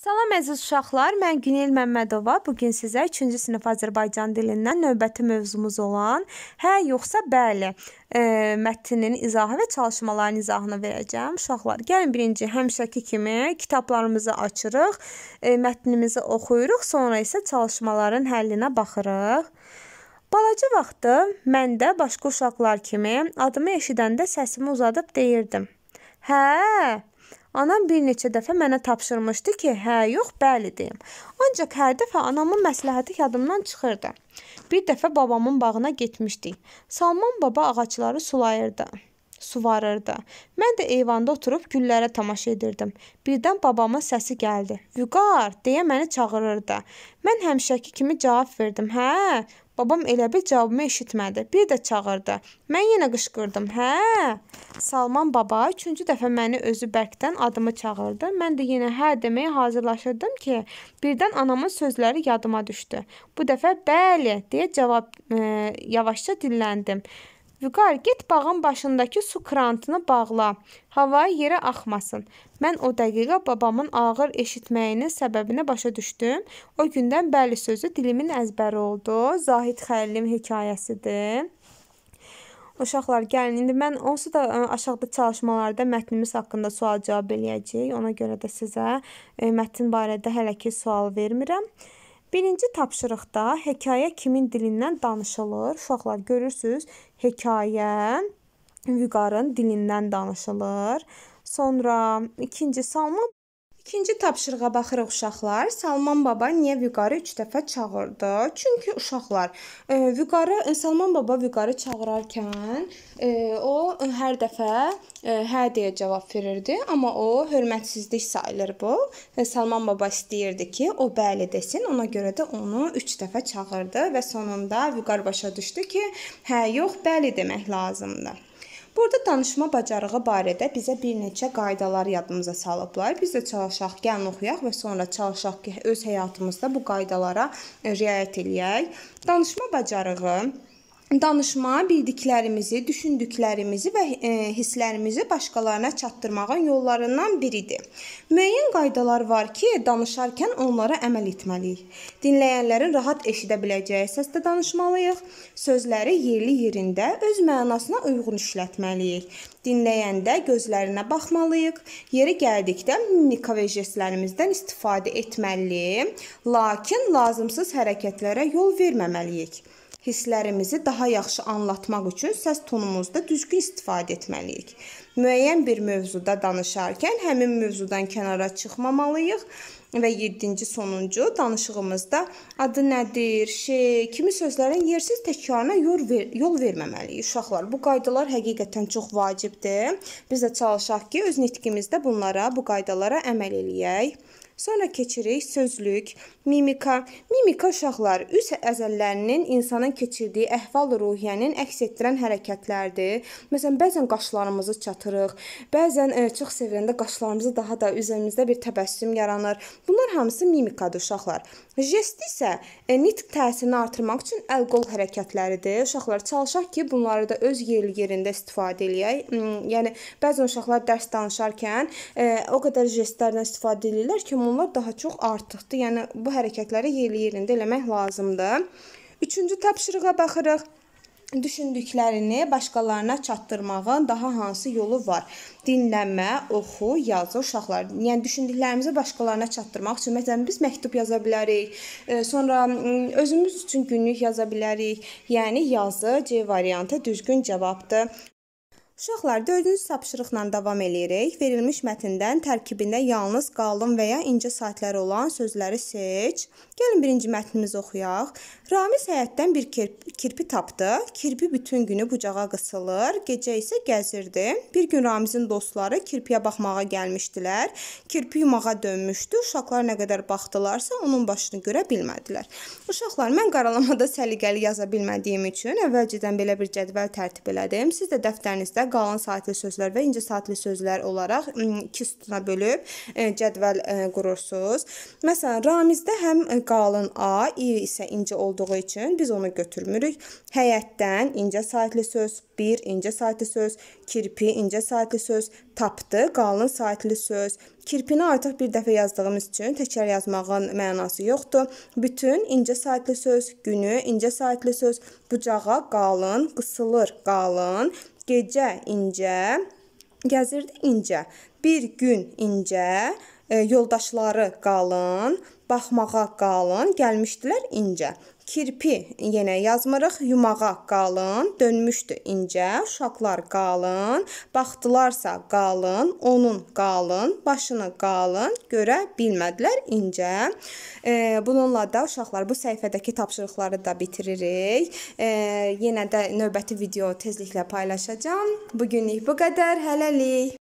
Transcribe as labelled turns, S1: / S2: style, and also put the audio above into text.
S1: Salam əziz uşaqlar, mən Günel Məmmədova. Bu gün sizə 3-cü sinif Azərbaycan dilindən növbəti mövzumuz olan hə, yoxsa bəli e, mətninin izahı və çalışmaların izahını verəcəm. Uşaqlar, gəlin birinci həmişəki kimi kitablarımızı açırıq, e, mətnimizi oxuyuruq, sonra isə çalışmaların həllinə baxırıq. Balaca vaxtı mən də başqa uşaqlar kimi adımı eşidəndə səsimi uzadıb deyirdim: "Hə!" Anam bir neçə dəfə mənə tapşırmışdı ki, hə, yox, bəli deyim. Ancaq hər dəfə anamın məsləhəti yadımdan çıxırdı. Bir dəfə babamın bağına getmişdik. Salman baba ağacları sulayırdı, suvarırdı. Mən də eyvanda oturub güllərə tamaşa edirdim. Birdən babamın səsi gəldi. "Vüqar!" deyə məni çağırırdı. Mən həmişəki kimi cavab verdim. "Hə, Babam elə bil cavabımı eşitmədi. Bir də çağırdı. Mən yenə qışqırdım. Hə? Salman baba üçüncü dəfə məni özü bərkdən adımı çağırdı. Mən də yenə hə deməyə hazırlaşırdım ki, birdən anamın sözləri yadıma düşdü. Bu dəfə bəli deyə cavab e, yavaşca dilləndim. Vüqar, get bağın başındakı su krantını bağla. Hava yerə axmasın. Mən o dəqiqə babamın ağır eşitməyinin səbəbinə başa düşdüm. O gündən bəli sözü dilimin əzbəri oldu. Zahid Xəllim hekayəsidir. Uşaqlar, gəlin indi mən onsuz da aşağıda çalışmalarda mətnimiz haqqında sual cavab eləyəcəyik. Ona görə də sizə mətn barədə hələ ki sual vermirəm. Birinci tapşırıqda hekayə kimin dilindən danışılır? Uşaqlar görürsüz, hekayə Vüqarın dilindən danışılır. Sonra ikinci salma İkinci tapşırığa baxırıq uşaqlar. Salman baba niyə Vüqarı 3 dəfə çağırdı? Çünki uşaqlar, e, Vüqarı e, Salman baba Vüqarı çağırarkən e, o e, hər dəfə e, hə deyə cavab verirdi, amma o hörmətsizlik sayılır bu. E, Salman baba istəyirdi ki, o bəli desin. Ona görə də onu 3 dəfə çağırdı və sonunda Vüqar başa düşdü ki, hə yox, bəli demək lazımdır. Burada danışma bacarığı barədə bizə bir neçə qaydalar yadımıza salıblar. Biz də çalışaq, gəlin oxuyaq və sonra çalışaq ki, öz həyatımızda bu qaydalara riayət eləyək. Danışma bacarığı danışma bildiklərimizi, düşündüklərimizi və e, hisslərimizi başqalarına çatdırmağın yollarından biridir. Müəyyən qaydalar var ki, danışarkən onlara əməl etməliyik. Dinləyənlərin rahat eşidə biləcəyi səsdə danışmalıyıq. Sözləri yerli yerində öz mənasına uyğun işlətməliyik. Dinləyəndə gözlərinə baxmalıyıq. Yeri gəldikdə mimika və jestlərimizdən istifadə etməliyik, lakin lazımsız hərəkətlərə yol verməməliyik hisslərimizi daha yaxşı anlatmaq üçün səs tonumuzda düzgün istifadə etməliyik. Müəyyən bir mövzuda danışarkən həmin mövzudan kənara çıxmamalıyıq və 7-ci sonuncu danışığımızda adı nədir, şey, kimi sözlərin yersiz təkrarına yol, ver yol verməməliyik. Uşaqlar, bu qaydalar həqiqətən çox vacibdir. Biz də çalışaq ki, öz nitqimizdə bunlara, bu qaydalara əməl eləyək. Sonra keçirik sözlük, mimika. Mimika uşaqlar üz əzəllərinin insanın keçirdiyi əhval-ruhiyyənin əks etdirən hərəkətlərdir. Məsələn, bəzən qaşlarımızı çatırıq, bəzən ə, e, çox sevirəndə qaşlarımızı daha da üzərimizdə bir təbəssüm yaranır. Bunlar hamısı mimikadır uşaqlar. Jest isə ə, e, nitq təsirini artırmaq üçün əl-qol hərəkətləridir. Uşaqlar çalışaq ki, bunları da öz yerli yerində istifadə eləyək. Hmm, yəni bəzən uşaqlar dərs danışarkən ə, e, o qədər jestlərdən istifadə edirlər ki, onlar daha çox artıqdır. Yəni bu hərəkətləri yerli yerində eləmək lazımdır. Üçüncü tapşırığa baxırıq düşündüklərini başqalarına çatdırmağın daha hansı yolu var? Dinləmə, oxu, yazı uşaqlar. Yəni düşündüklərimizi başqalarına çatdırmaq üçün məsələn biz məktub yaza bilərik, e, sonra özümüz üçün günlük yaza bilərik. Yəni yazı C variantı düzgün cavabdır. Uşaqlar, dördüncü tapşırıqla davam eləyirik. Verilmiş mətndən tərkibində yalnız qalın və ya incə saatləri olan sözləri seç. Gəlin birinci mətnimizi oxuyaq. Ramiz həyətdən bir kirpi, kirpi tapdı. Kirpi bütün günü bucağa qısılır, gecə isə gəzirdi. Bir gün Ramizin dostları kirpiyə baxmağa gəlmişdilər. Kirpi yumağa dönmüşdü. Uşaqlar nə qədər baxdılarsa onun başını görə bilmədilər. Uşaqlar, mən qaralamada səliqəli yaza bilmədiyim üçün əvvəlcədən belə bir cədvəl tərtib elədim. Siz də dəftərinizdə qalan saatli sözlər və incə saatli sözlər olaraq iki sütuna bölüb cədvəl qurursunuz. Məsələn, Ramizdə həm qalın A, i isə incə olduğu üçün biz onu götürmürük. Həyətdən incə saatli söz 1, incə saatli söz, kirpi incə saatli söz, tapdı qalın saatli söz. Kirpini artıq bir dəfə yazdığımız üçün təkrar yazmağın mənası yoxdur. Bütün incə saatli söz, günü, incə saatli söz, bucağa qalın, qısılır qalın, gecə incə, gəzirdi incə. Bir gün incə, e, yoldaşları qalın, baxmağa qalın, gəlmişdilər incə. Kirpi yenə yazmırıq, yumağa qalın, dönmüşdü incə, uşaqlar qalın, baxdılarsa qalın, onun qalın, başını qalın görə bilmədilər incə. Bununla da uşaqlar bu səhifədəki tapşırıqları da bitiririk. Yenə də növbəti video tezliklə paylaşacağam. Bu günlük bu qədər. Hələlik.